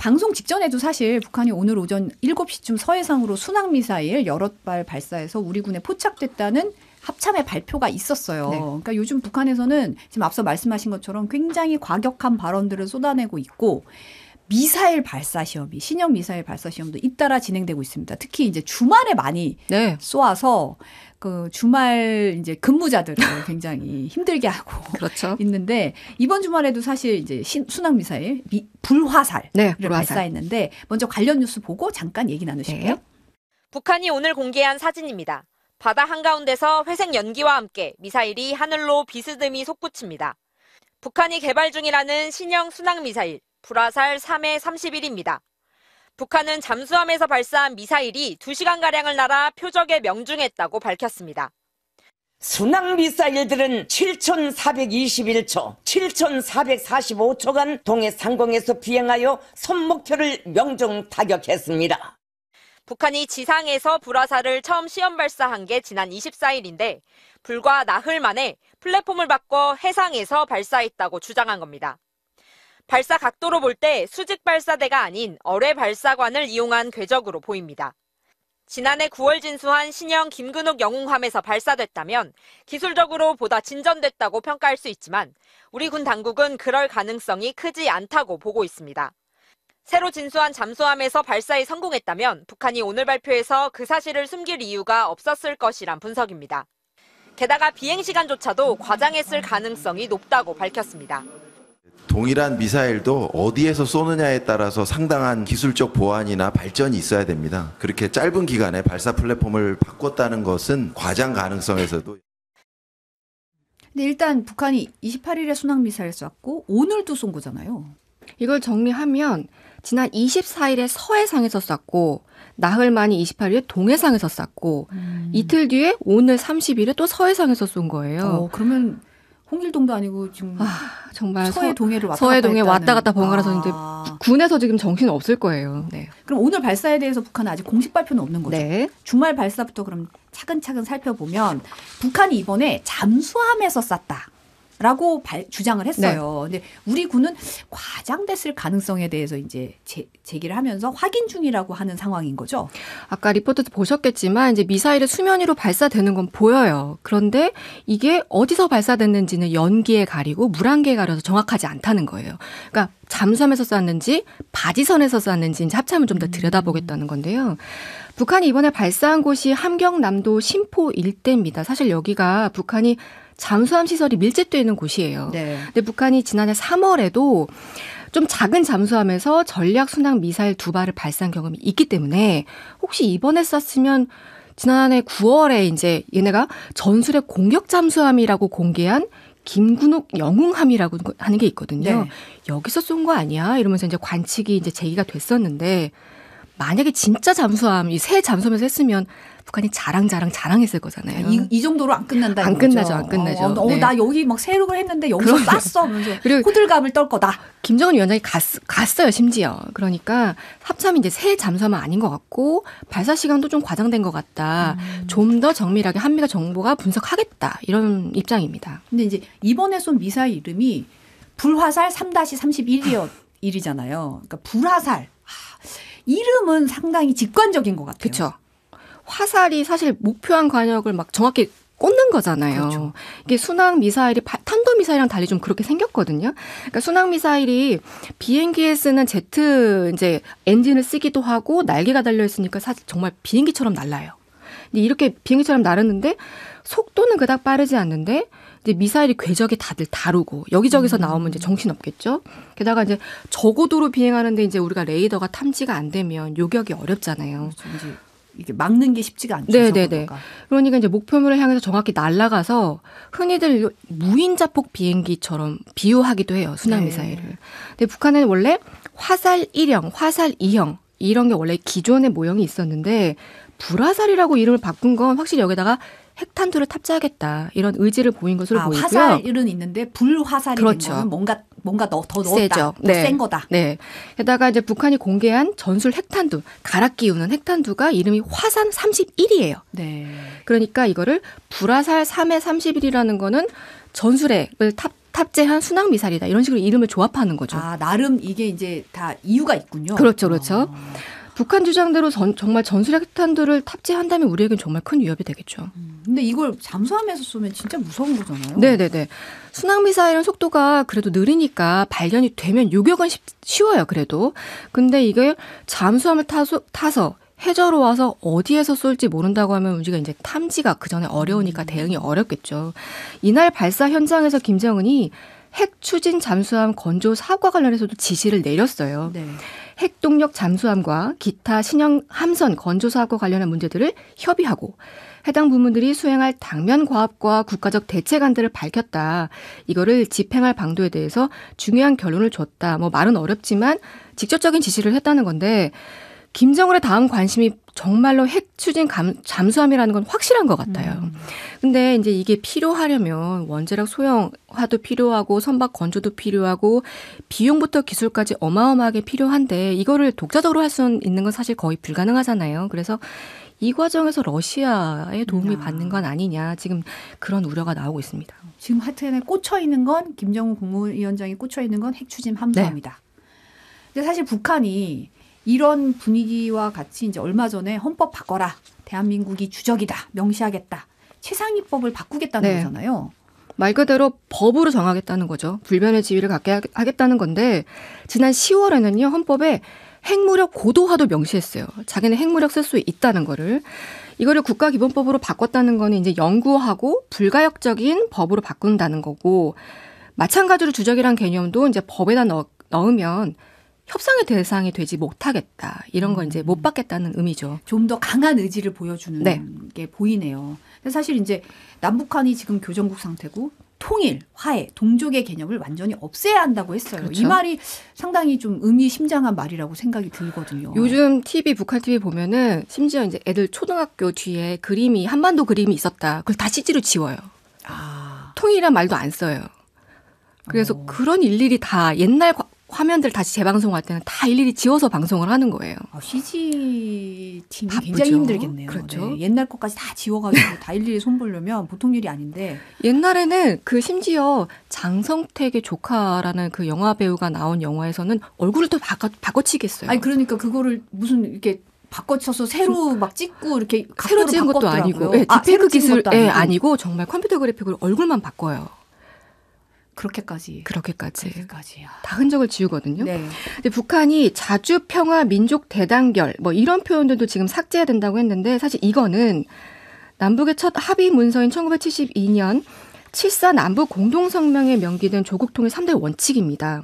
방송 직전에도 사실 북한이 오늘 오전 7시쯤 서해상으로 순항 미사일 여러 발 발사해서 우리 군에 포착됐다는 합참의 발표가 있었어요. 네. 그러니까 요즘 북한에서는 지금 앞서 말씀하신 것처럼 굉장히 과격한 발언들을 쏟아내고 있고 미사일 발사 시험이 신형 미사일 발사 시험도 잇따라 진행되고 있습니다. 특히 이제 주말에 많이 네. 쏘아서 그 주말 이제 근무자들을 굉장히 힘들게 하고 그렇죠. 있는데 이번 주말에도 사실 이제 신, 순항 미사일 미, 불화살을 네, 불화살. 발사했는데 먼저 관련 뉴스 보고 잠깐 얘기 나누실게요. 네. 북한이 오늘 공개한 사진입니다. 바다 한가운데서 회색 연기와 함께 미사일이 하늘로 비스듬히 솟구칩니다. 북한이 개발 중이라는 신형 순항 미사일 불화살 3의 31입니다. 북한은 잠수함에서 발사한 미사일이 2시간가량을 날아 표적에 명중했다고 밝혔습니다. 순항 미사일들은 7,421초, 7,445초간 동해 상공에서 비행하여 선목표를 명중 타격했습니다. 북한이 지상에서 불화사를 처음 시험 발사한 게 지난 24일인데 불과 나흘 만에 플랫폼을 바꿔 해상에서 발사했다고 주장한 겁니다. 발사 각도로 볼 때 수직 발사대가 아닌 어뢰 발사관을 이용한 궤적으로 보입니다. 지난해 9월 진수한 신형 김근옥 영웅함에서 발사됐다면 기술적으로 보다 진전됐다고 평가할 수 있지만 우리 군 당국은 그럴 가능성이 크지 않다고 보고 있습니다. 새로 진수한 잠수함에서 발사에 성공했다면 북한이 오늘 발표해서 그 사실을 숨길 이유가 없었을 것이란 분석입니다. 게다가 비행 시간조차도 과장했을 가능성이 높다고 밝혔습니다. 동일한 미사일도 어디에서 쏘느냐에 따라서 상당한 기술적 보완이나 발전이 있어야 됩니다. 그렇게 짧은 기간에 발사 플랫폼을 바꿨다는 것은 과장 가능성에서도 근데 일단 북한이 28일에 순항 미사일 쐈고 오늘도 쏜 거잖아요. 이걸 정리하면 지난 24일에 서해상에서 쐈고 나흘 만인 28일에 동해상에서 쐈고 음. 이틀 뒤에 오늘 30일에 또 서해상에서 쏜 거예요. 어, 그러면 홍길동도 아니고 지금 아, 정말 서해 동해를 왔다 서해 동해 왔다 갔다 번갈아서 이제 아. 군에서 지금 정신 없을 거예요. 네. 그럼 오늘 발사에 대해서 북한은 아직 공식 발표는 없는 거죠. 네. 주말 발사부터 그럼 차근차근 살펴보면 북한이 이번에 잠수함에서 쐈다. 라고 발, 주장을 했어요. 네. 근데 우리 군은 과장됐을 가능성에 대해서 이제 제, 제기를 하면서 확인 중이라고 하는 상황인 거죠. 아까 리포트도 보셨겠지만 이제 미사일의 수면 위로 발사되는 건 보여요. 그런데 이게 어디서 발사됐는지는 연기에 가리고 물안개에 가려서 정확하지 않다는 거예요. 그러니까 잠수함에서 쐈는지 바지선에서 쐈는지 이제 합참을 좀더 음. 들여다보겠다는 건데요. 북한이 이번에 발사한 곳이 함경남도 심포 일대입니다. 사실 여기가 북한이 잠수함 시설이 밀집되어 있는 곳이에요. 네. 근데 북한이 지난해 3월에도 좀 작은 잠수함에서 전략 순항 미사일 두 발을 발사한 경험이 있기 때문에 혹시 이번에 쐈으면 지난해 9월에 이제 얘네가 전술의 공격 잠수함이라고 공개한 김군옥 영웅함이라고 하는 게 있거든요. 네. 여기서 쏜 거 아니야? 이러면서 이제 관측이 이제 제기가 됐었는데 만약에 진짜 잠수함, 이 새 잠수함에서 했으면 북한이 자랑자랑 자랑했을 거잖아요. 이, 이 정도로 안 끝난다. 안 끝나죠, 안 끝나죠. 어, 어 네. 나 여기 막 세륙을 했는데 여기서 그어 그러니까. 그리고 호들갑을 떨 거다. 김정은 위원장이 갔, 갔어요, 심지어. 그러니까 합참이 이제 새 잠수함은 아닌 것 같고 발사 시간도 좀 과장된 것 같다. 음. 좀더 정밀하게 한미가 정보가 분석하겠다 이런 입장입니다. 근데 이제 이번에 쏜 미사일 이름이 불화살 3-31이었. 일이잖아요. 그러니까 불화살 이름은 상당히 직관적인 것 같아요. 그렇죠. 화살이 사실 목표한 관역을 막 정확히 꽂는 거잖아요. 그렇죠. 이게 순항 미사일이 탄도 미사일이랑 달리 좀 그렇게 생겼거든요. 그러니까 순항 미사일이 비행기에 쓰는 제트 이제 엔진을 쓰기도 하고 날개가 달려 있으니까 사실 정말 비행기처럼 날라요. 근데 이렇게 비행기처럼 날았는데 속도는 그닥 빠르지 않는데 이제 미사일이 궤적이 다들 다르고 여기저기서 음. 나오면 이제 정신 없겠죠. 게다가 이제 저고도로 비행하는데 이제 우리가 레이더가 탐지가 안 되면 요격이 어렵잖아요. 그렇지, 이게 막는 게 쉽지가 않죠. 네네네. 네, 네. 그러니까 이제 목표물을 향해서 정확히 날아가서 흔히들 무인자폭 비행기처럼 비유하기도 해요. 순항 네. 미사일을. 네. 근데 북한은 원래 화살 1형, 화살 2형 이런 게 원래 기존의 모형이 있었는데 불화살이라고 이름을 바꾼 건 확실히 여기다가 핵탄두를 탑재하겠다 이런 의지를 보인 것으로 아, 보이고요. 화살은 있는데 불화살이 그렇죠. 뭔가 뭔가 더, 더 넣었다. 네. 센 거다. 네. 게다가 이제 북한이 공개한 전술 핵탄두, 갈아 끼우는 핵탄두가 이름이 화산 31이에요. 네. 그러니까 이거를 불화살 3의 31이라는 거는 전술핵을 탑 탑재한 순항 미사일이다 이런 식으로 이름을 조합하는 거죠. 아 나름 이게 이제 다 이유가 있군요. 그렇죠, 그렇죠. 어. 북한 주장대로 전, 정말 전술핵탄두를 탑재한다면 우리에겐 정말 큰 위협이 되겠죠. 음, 근데 이걸 잠수함에서 쏘면 진짜 무서운 거잖아요. 네네네. 순항미사일은 속도가 그래도 느리니까 발견이 되면 요격은 쉽, 쉬워요, 그래도. 근데 이게 잠수함을 타서, 타서 해저로 와서 어디에서 쏠지 모른다고 하면 우리가 이제 탐지가 그 전에 어려우니까 음. 대응이 어렵겠죠. 이날 발사 현장에서 김정은이 핵 추진 잠수함 건조 사업과 관련해서도 지시를 내렸어요. 네. 핵동력 잠수함과 기타 신형 함선 건조 사업과 관련한 문제들을 협의하고 해당 부문들이 수행할 당면 과업과 국가적 대책안들을 밝혔다. 이거를 집행할 방도에 대해서 중요한 결론을 줬다. 뭐 말은 어렵지만 직접적인 지시를 했다는 건데 김정은의 다음 관심이 정말로 핵 추진 감, 잠수함이라는 건 확실한 것 같아요. 음. 근데 이제 이게 필요하려면 원자력 소형화도 필요하고 선박 건조도 필요하고 비용부터 기술까지 어마어마하게 필요한데 이거를 독자적으로 할 수 있는 건 사실 거의 불가능하잖아요. 그래서 이 과정에서 러시아의 도움이 음. 받는 건 아니냐 지금 그런 우려가 나오고 있습니다. 지금 하트엔 꽂혀 있는 건 김정은 국무위원장이 꽂혀 있는 건 핵추진 함수함이다. 네. 근데 사실 북한이 이런 분위기와 같이 이제 얼마 전에 헌법 바꿔라. 대한민국이 주적이다. 명시하겠다. 최상위법을 바꾸겠다는 네. 거잖아요. 말 그대로 법으로 정하겠다는 거죠. 불변의 지위를 갖게 하겠다는 건데 지난 10월에는요 헌법에 핵무력 고도화도 명시했어요. 자기는 핵무력 쓸 수 있다는 거를 이거를 국가기본법으로 바꿨다는 거는 이제 영구하고 불가역적인 법으로 바꾼다는 거고 마찬가지로 주적이란 개념도 이제 법에다 넣, 넣으면 협상의 대상이 되지 못하겠다 이런 건 음. 이제 못 받겠다는 의미죠. 좀 더 강한 의지를 보여주는 네. 게 보이네요. 근데 사실 이제 남북한이 지금 교정국 상태고 통일, 화해, 동족의 개념을 완전히 없애야 한다고 했어요. 그렇죠. 이 말이 상당히 좀 의미심장한 말이라고 생각이 들거든요. 요즘 TV 북한 TV 보면은 심지어 이제 애들 초등학교 뒤에 그림이 한반도 그림이 있었다. 그걸 다 CG로 지워요. 아. 통일이란 말도 안 써요. 그래서 어. 그런 일일이 다 옛날 화면들 다시 재방송할 때는 다 일일이 지워서 방송을 하는 거예요. 아, CG 팀이 바쁘죠. 굉장히 힘들겠네요. 그렇죠. 네. 옛날 것까지 다 지워가지고 다 일일이 손보려면 보통 일이 아닌데. 옛날에는 그 심지어 장성택의 조카라는 그 영화 배우가 나온 영화에서는 얼굴을 또 바꿔 바꿔치겠어요. 아니 그러니까 그거를 무슨 이렇게 바꿔쳐서 새로 음. 막 찍고 이렇게 새로 찍은 것도 바꿨더라고요. 아니고 예, 디페이크 아, 기술 예, 아니고. 아니고 정말 컴퓨터 그래픽으로 얼굴만 바꿔요. 그렇게까지. 그렇게까지. 그렇게까지. 다 흔적을 지우거든요. 네. 근데 북한이 자주 평화 민족 대단결 뭐 이런 표현들도 지금 삭제해야 된다고 했는데 사실 이거는 남북의 첫 합의 문서인 1972년 7사 남북 공동성명에 명기된 조국 통일 3대 원칙입니다.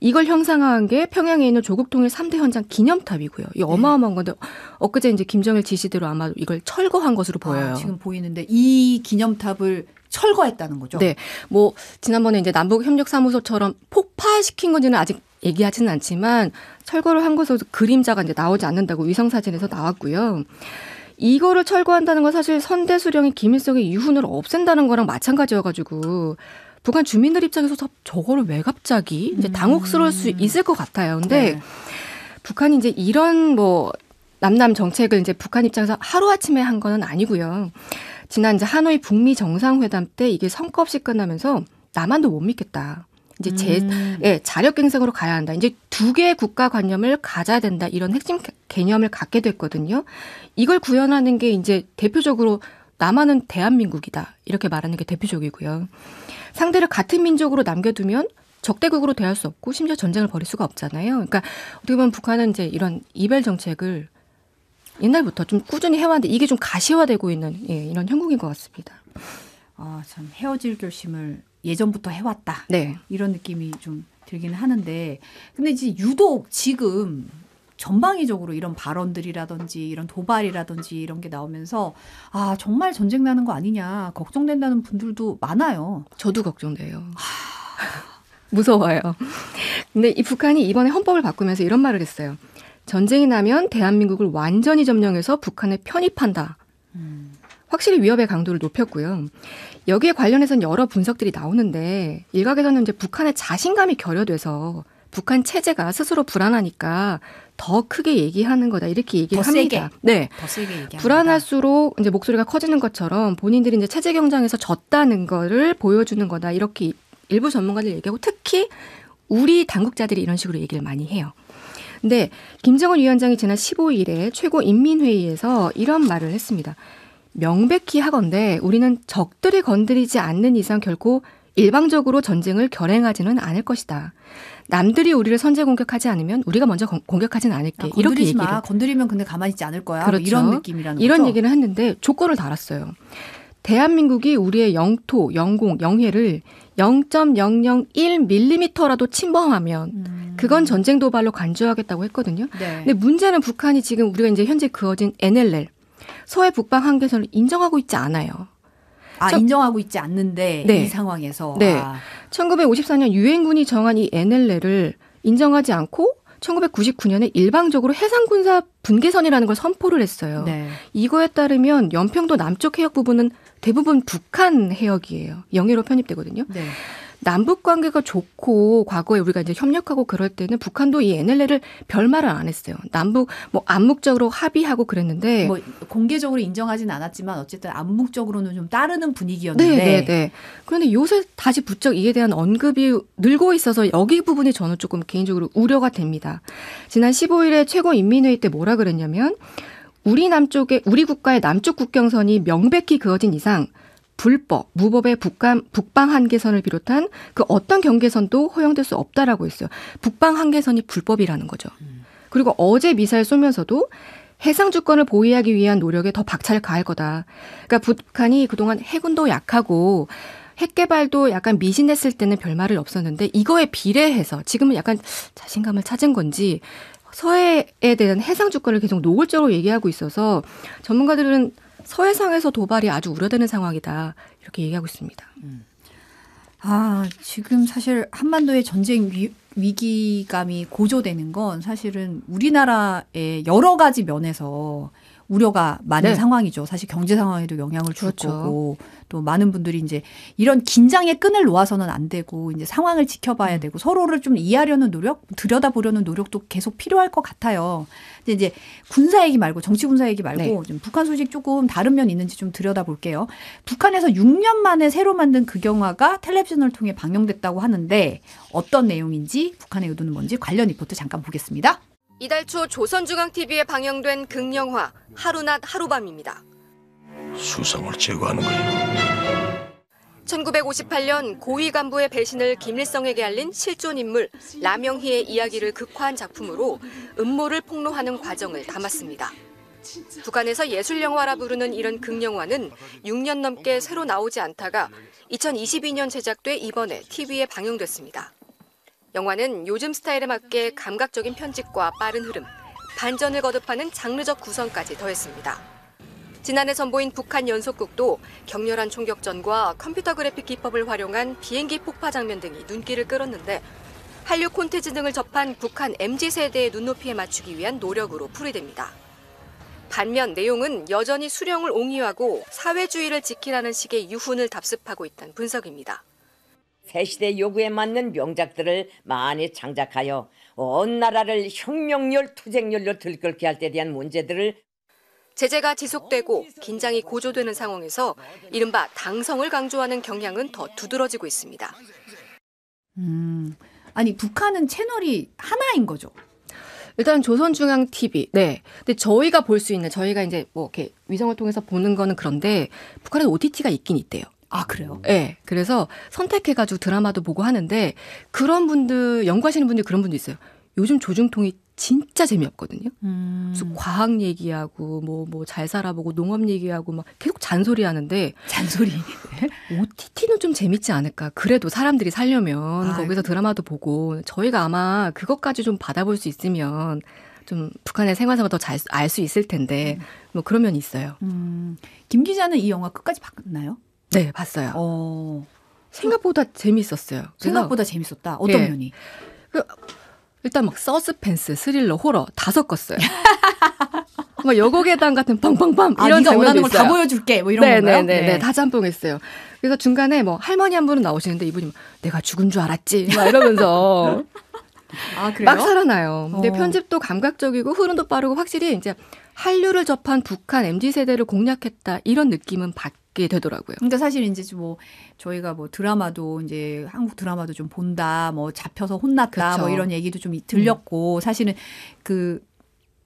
이걸 형상화한 게 평양에 있는 조국 통일 3대 현장 기념탑이고요. 이 네. 어마어마한 건데 엊그제 이제 김정일 지시대로 아마 이걸 철거한 것으로 아, 보여요. 아, 지금 보이는데 이 기념탑을 철거했다는 거죠. 네. 뭐 지난번에 이제 남북 협력 사무소처럼 폭파시킨 건지는 아직 얘기하지는 않지만 철거를 한 것으로 그림자가 이제 나오지 않는다고 위성 사진에서 나왔고요. 이거를 철거한다는 건 사실 선대 수령이 김일성의 유훈을 없앤다는 거랑 마찬가지여가지고 북한 주민들 입장에서 저거를 왜 갑자기 이제 음. 당혹스러울 수 있을 것 같아요. 근데 네. 북한이 이제 이런 뭐 남남 정책을 이제 북한 입장에서 하루아침에 한 거는 아니고요. 지난 이제 하노이 북미 정상회담 때 이게 성과 없이 끝나면서 남한도 못 믿겠다. 이제 제 음. 예, 자력갱생으로 가야 한다. 이제 두 개의 국가관념을 가져야 된다. 이런 핵심 개념을 갖게 됐거든요. 이걸 구현하는 게 이제 대표적으로 남한은 대한민국이다. 이렇게 말하는 게 대표적이고요. 상대를 같은 민족으로 남겨두면 적대국으로 대할 수 없고 심지어 전쟁을 벌일 수가 없잖아요. 그러니까 어떻게 보면 북한은 이제 이런 이별 정책을 옛날부터 좀 꾸준히 해왔는데 이게 좀 가시화되고 있는 예, 이런 형국인 것 같습니다. 아, 참 헤어질 결심을 예전부터 해왔다. 네. 이런 느낌이 좀들긴 하는데, 근데 이제 유독 지금 전방위적으로 이런 발언들이라든지 이런 도발이라든지 이런 게 나오면서 아 정말 전쟁 나는 거 아니냐 걱정된다는 분들도 많아요. 저도 걱정돼요. 무서워요. 근데 이 북한이 이번에 헌법을 바꾸면서 이런 말을 했어요. 전쟁이 나면 대한민국을 완전히 점령해서 북한에 편입한다. 음. 확실히 위협의 강도를 높였고요. 여기에 관련해서는 여러 분석들이 나오는데 일각에서는 이제 북한의 자신감이 결여돼서 북한 체제가 스스로 불안하니까 더 크게 얘기하는 거다 이렇게 얘기를 합니다. 세게. 네, 더 세게 얘기합니다. 불안할수록 이제 목소리가 커지는 것처럼 본인들이 이제 체제 경쟁에서 졌다는 거를 보여주는 거다 이렇게 일부 전문가들 얘기하고 특히 우리 당국자들이 이런 식으로 얘기를 많이 해요. 근데 김정은 위원장이 지난 15일에 최고 인민회의에서 이런 말을 했습니다. 명백히 하건데 우리는 적들이 건드리지 않는 이상 결코 일방적으로 전쟁을 결행하지는 않을 것이다. 남들이 우리를 선제 공격하지 않으면 우리가 먼저 공격하지는 않을게. 야, 아, 이렇게 얘기를 마. 건드리면 근데 가만히 있지 않을 거야. 그렇죠. 뭐 이런 느낌이라는 이런 거죠? 얘기를 했는데 조건을 달았어요. 대한민국이 우리의 영토, 영공, 영해를 0.001밀리미터라도 침범하면 음. 그건 전쟁 도발로 간주하겠다고 했거든요. 네. 근데 문제는 북한이 지금 우리가 이제 현재 그어진 NLL 서해 북방 한계선을 인정하고 있지 않아요. 아, 저, 인정하고 있지 않는데 네. 이 상황에서 네. 아. 1954년 유엔군이 정한 이 NLL을 인정하지 않고 1999년에 일방적으로 해상군사 분계선이라는 걸 선포를 했어요. 네. 이거에 따르면 연평도 남쪽 해역 부분은 대부분 북한 해역이에요. 영해로 편입되거든요. 네. 남북 관계가 좋고 과거에 우리가 이제 협력하고 그럴 때는 북한도 이 NLL을 별말을 안 했어요. 남북 뭐 암묵적으로 합의하고 그랬는데 뭐 공개적으로 인정하진 않았지만 어쨌든 암묵적으로는 좀 따르는 분위기였는데 네네네. 네, 네. 그런데 요새 다시 부쩍 이에 대한 언급이 늘고 있어서 여기 부분이 저는 조금 개인적으로 우려가 됩니다. 지난 15일에 최고인민회의 때 뭐라 그랬냐면 우리 남쪽의 우리 국가의 남쪽 국경선이 명백히 그어진 이상 불법, 무법의 북한, 북방 한계선을 비롯한 그 어떤 경계선도 허용될 수 없다라고 했어요. 북방 한계선이 불법이라는 거죠. 그리고 어제 미사일 쏘면서도 해상 주권을 보위하기 위한 노력에 더 박차를 가할 거다. 그러니까 북한이 그동안 해군도 약하고 핵개발도 약간 미진했을 때는 별말을 없었는데 이거에 비례해서 지금은 약간 자신감을 찾은 건지 서해에 대한 해상 주권을 계속 노골적으로 얘기하고 있어서 전문가들은 서해상에서 도발이 아주 우려되는 상황이다 이렇게 얘기하고 있습니다. 음. 아 지금 사실 한반도의 전쟁 위, 위기감이 고조되는 건 사실은 우리나라의 여러 가지 면에서 우려가 많은 네. 상황이죠. 사실 경제 상황에도 영향을 줄 그렇죠. 거고 또 많은 분들이 이제 이런 긴장의 끈을 놓아서는 안 되고 이제 상황을 지켜봐야 음. 되고 서로를 좀 이해하려는 노력, 들여다보려는 노력도 계속 필요할 것 같아요. 근데 이제 군사 얘기 말고 정치 군사 얘기 말고 네. 좀 북한 소식 조금 다른 면 있는지 좀 들여다볼게요. 북한에서 6년 만에 새로 만든 극영화가 그 텔레비전을 통해 방영됐다고 하는데 어떤 내용인지 북한의 의도는 뭔지 관련 리포트 잠깐 보겠습니다. 이달 초 조선중앙TV에 방영된 극영화 하루낮 하루밤입니다. 수상을 제거하는 거예요. 1958년 고위 간부의 배신을 김일성에게 알린 실존 인물 라명희의 이야기를 극화한 작품으로 음모를 폭로하는 과정을 담았습니다. 북한에서 예술 영화라 부르는 이런 극영화는 6년 넘게 새로 나오지 않다가 2022년 제작돼 이번에 TV에 방영됐습니다. 영화는 요즘 스타일에 맞게 감각적인 편집과 빠른 흐름, 반전을 거듭하는 장르적 구성까지 더했습니다. 지난해 선보인 북한 연속극도 격렬한 총격전과 컴퓨터 그래픽 기법을 활용한 비행기 폭파 장면 등이 눈길을 끌었는데 한류 콘텐츠 등을 접한 북한 MZ 세대의 눈높이에 맞추기 위한 노력으로 풀이됩니다. 반면 내용은 여전히 수령을 옹유하고 사회주의를 지키라는 식의 유훈을 답습하고 있다는 분석입니다. 새시대 요구에 맞는 명작들을 많이 창작하여 온 나라를 혁명열 투쟁열로 들끓게 할때 대한 문제들을 제재가 지속되고 긴장이 고조되는 상황에서 이른바 당성을 강조하는 경향은 더 두드러지고 있습니다. 음, 아니 북한은 채널이 하나인 거죠. 일단 조선중앙 TV. 네. 근데 저희가 볼 수 있는 저희가 이제 뭐 이렇게 위성을 통해서 보는 거는 그런데 북한에 OTT가 있긴 있대요. 아, 그래요? 예. 네, 그래서 선택해가지고 드라마도 보고 하는데 그런 분들, 연구하시는 분들 그런 분도 있어요. 요즘 조중통이 진짜 재미없거든요. 음. 그래서 과학 얘기하고 뭐 뭐 잘 살아보고 농업 얘기하고 막 계속 잔소리 하는데 잔소리. OTT는 좀 재밌지 않을까. 그래도 사람들이 살려면 아 거기서 드라마도 보고 저희가 아마 그것까지 좀 받아볼 수 있으면 좀 북한의 생활상을 더 잘 알 수 있을 텐데 음. 뭐 그런 면이 있어요. 음. 김 기자는 이 영화 끝까지 봤나요? 네, 네, 봤어요. 어. 생각보다 재밌었어요. 생각보다 재밌었다. 어떤 네. 면이? 그, 일단 막 서스펜스, 스릴러, 호러 다 섞었어요. 막 여고괴담 같은 빵빵빵 아, 이런 아, 네가 원하는 걸 다 보여줄게 뭐 이런 네, 건 네네네 네. 다 짬뽕했어요. 그래서 중간에 뭐 할머니 한 분은 나오시는데 이분이 내가 죽은 줄 알았지 막 이러면서 아, 막 살아나요. 근데 어. 편집도 감각적이고 흐름도 빠르고 확실히 이제 한류를 접한 북한 mz 세대를 공략했다 이런 느낌은 받, 게 되더라고요. 그러니까 사실 이제 뭐 저희가 뭐 드라마도 이제 한국 드라마도 좀 본다, 뭐 잡혀서 혼났다, 뭐 그쵸. 뭐 이런 얘기도 좀 들렸고 음. 사실은 그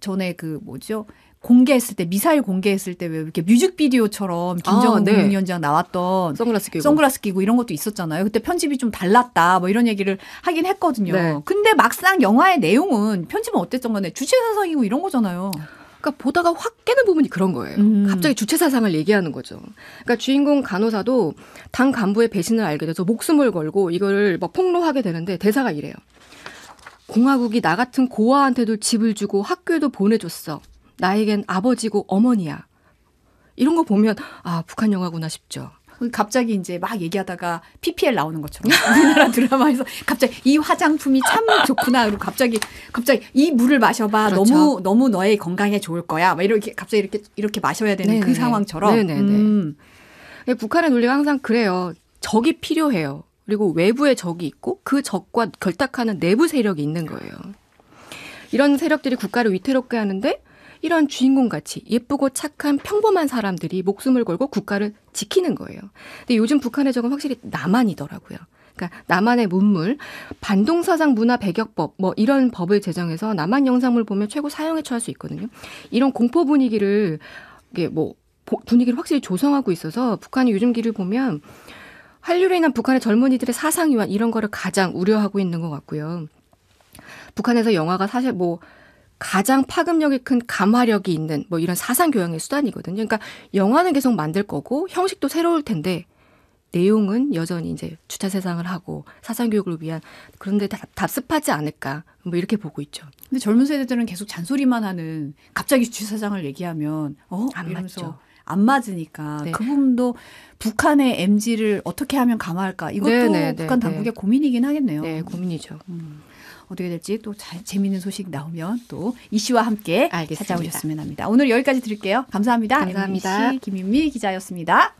전에 그 뭐죠? 공개했을 때 미사일 공개했을 때 왜 이렇게 뮤직비디오처럼 아, 김정은 아, 네. 국무위원장 나왔던 선글라스 끼고. 선글라스 끼고 이런 것도 있었잖아요. 그때 편집이 좀 달랐다 뭐 이런 얘기를 하긴 했거든요. 네. 근데 막상 영화의 내용은 편집은 어땠던 건데 주체 사상이고 이런 거잖아요. 그러니까 보다가 확 깨는 부분이 그런 거예요. 음. 갑자기 주체 사상을 얘기하는 거죠. 그러니까 주인공 간호사도 당 간부의 배신을 알게 돼서 목숨을 걸고 이거를 막 폭로하게 되는데 대사가 이래요. 공화국이 나 같은 고아한테도 집을 주고 학교에도 보내줬어. 나에겐 아버지고 어머니야. 이런 거 보면 아 북한 영화구나 싶죠. 갑자기 이제 막 얘기하다가 PPL 나오는 것처럼 우리나라 드라마에서 갑자기 이 화장품이 참 좋구나 그리고 갑자기 갑자기 이 물을 마셔봐 그렇죠. 너무 너무 너의 건강에 좋을 거야 막 이렇게 갑자기 이렇게 이렇게 마셔야 되는 그 네네. 그 상황처럼. 네네네. 음. 예, 북한의 논리가 항상 그래요. 적이 필요해요. 그리고 외부의 적이 있고 그 적과 결탁하는 내부 세력이 있는 거예요. 이런 세력들이 국가를 위태롭게 하는데 이런 주인공 같이 예쁘고 착한 평범한 사람들이 목숨을 걸고 국가를 지키는 거예요. 근데 요즘 북한의 적은 확실히 남한이더라고요. 그러니까 남한의 문물, 반동사상 문화 배격법 뭐 이런 법을 제정해서 남한 영상물 보면 최고 사형에 처할 수 있거든요. 이런 공포 분위기를 이게 뭐 분위기를 확실히 조성하고 있어서 북한이 요즘 길을 보면 한류로 인한 북한의 젊은이들의 사상 이완 이런 거를 가장 우려하고 있는 것 같고요. 북한에서 영화가 사실 뭐 가장 파급력이 큰 감화력이 있는 뭐 이런 사상 교양의 수단이거든요. 그러니까 영화는 계속 만들 거고 형식도 새로울 텐데 내용은 여전히 이제 주차 세상을 하고 사상 교육을 위한 그런데 답습하지 않을까 뭐 이렇게 보고 있죠. 근데 젊은 세대들은 계속 잔소리만 하는 갑자기 주차 세상을 얘기하면 어안 맞죠. 안 맞으니까 네. 그 부분도 북한의 MG를 어떻게 하면 강화할까 이것도 네네, 네, 네, 북한 당국의 네. 고민이긴 하겠네요. 네, 고민이죠. 음. 어떻게 될지 또 자, 재미있는 소식 나오면 또 이슈와 함께 알겠습니다. 찾아오셨으면 합니다. 오늘 여기까지 드릴게요. 감사합니다. 감사합니다. MBC 김인미 기자였습니다.